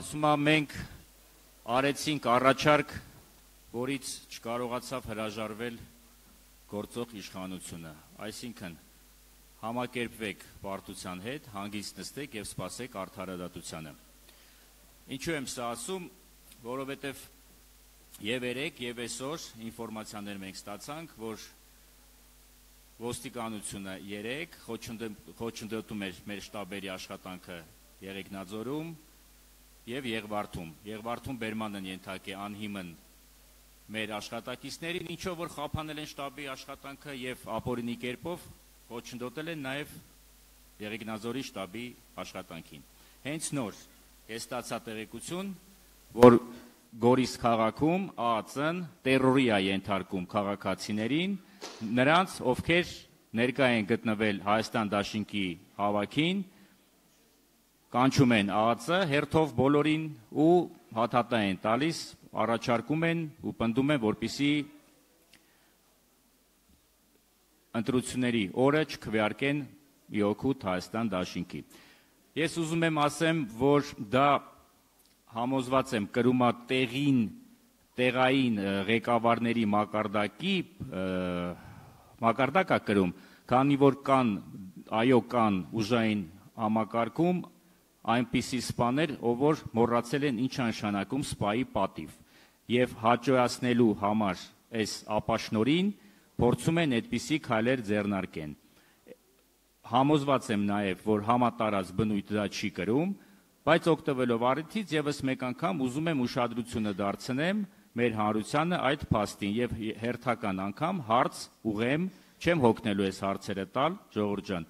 ասում է մենք արեցինք առաջարկ, որից չկարողացավ հրաժարվել գործող իշխանությունը։ Այսինքն համակերպվեք պարտության հետ, հանգիստ նստեք եւ սպասեք արդարադատությանը։ Ինչու եմ սա ասում, որովհետեւ եւ երեք եւ այսօր ինֆորմացիաներ մենք ստացանք, որ ոստիկանությունը 3 խոչընդոտում էր մեր շտաբերի աշխատանքը Եղեգնաձորում, եւ Եղվարդում։ Եղվարդում Բերման են ենթակե անհիմն մեր աշխատակիցներին, ինչով որ խափանել են շտաբի աշխատանքը եւ ապօրինի կերպով ոչնդոտել են նաեւ Եղիգնազորի շտաբի աշխատանքին։ Հենց նոր ես ստացա տեղեկություն, որ Գորիս քաղաքում ԱԱՑ-ն terrorի է ենթարկում քաղաքացիներին, նրանց, ովքեր ներկա են գտնվել Հայաստան Դաշինքի հավաքին, կանչում են ԱԱՑ հերթով բոլորին ու հաթաթա են տալիս, առաջարկում են ու պնդում են, որպիսի ընտրությունների օրը չքվեարկեն Իոքուտ Հայաստան Դաշինքի։ Ես ուզում եմ ասեմ, որ դա համոզված եմ կրումա տեղին տեղային ղեկավարների մակարդակի մակարդակա կրում, քանի որ կան այո կան ուժային համակարգում այնպիսի սպաներ, ով որ մոռացել են ինչ անշանակում սպայի պատիվ եւ հաջողացնելու համար այս ապաշնորին փորձում են այդպիսի քայլեր ձեռնարկեն։ Համոզված եմ նաեւ, որ համատարած բնույթ դա չի գրում, բայց օգտվելով առիթից եւս մեկ անգամ ուզում եմ ուշադրությունը դարձնեմ մեր հանրությանը այդ փաստին եւ հերթական անգամ հարց ուղեմ չեմ հոգնելու այս հարցերը տալ ժողովուրդ ջան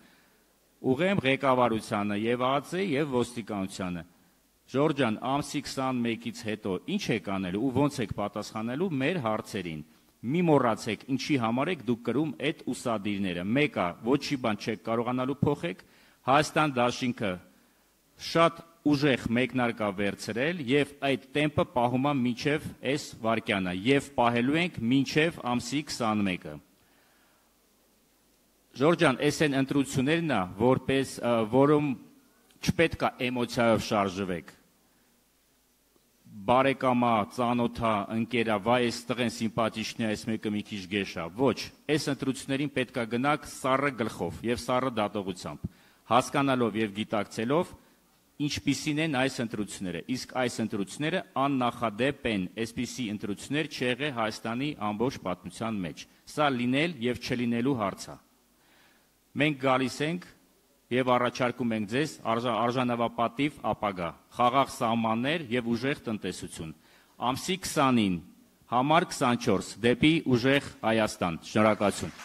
ուղեմ ղեկավարությանը եւ ԱԱՑ-ի եւ ոստիկանությանը։ Ժորջան, ամսի 21-ից հետո ի՞նչ եք անելու ու ո՞նց եք պատասխանելու մեր հարցերին։ Մի մոռացեք, ինչի համար եք դուք կրում այդ ուսադիրները։ Մեկը ոչի բան չեք կարողանալու փոխեք, Հայաստան դաշինքը շատ ուժեղ մեկնարկա վերցրել եւ այդ տեմպը պահում է մինչեւ այս վարկյանը եւ պահելու ենք մինչեւ ամսի 21-ը։ Ժորջան, այս են ընտրություններն է, որպես որում չպետք է էմոցիայով շարժվեք։ Բարեկամա, ծանոթա, ընկերա, վայ, այս տղեն սիմպաթիչն է, այս մեկը մի քիչ գեշա։ Ոչ, այս ընտրություններին պետք է գնաք սառը գլխով եւ սառը դատողությամբ, հասկանալով եւ գիտակցելով, ինչպիսին են այս ընտրությունները։ Իսկ այս ընտրությունները աննախադեպ են, այսպիսի ընտրություններ չեղե Հայաստանի ամբողջ պատմության մեջ։ Սա լինել եւ չլինելու հարց է մենք գալիս ենք եւ առաջարկում ենք ձեզ արժանավապատիվ ապագա, խաղաղ սահմաններ եւ ուժեղ տնտեսություն։ Ամսի 20-ին, համար 24 դեպի ուժեղ Հայաստան։ Շնորհակալություն։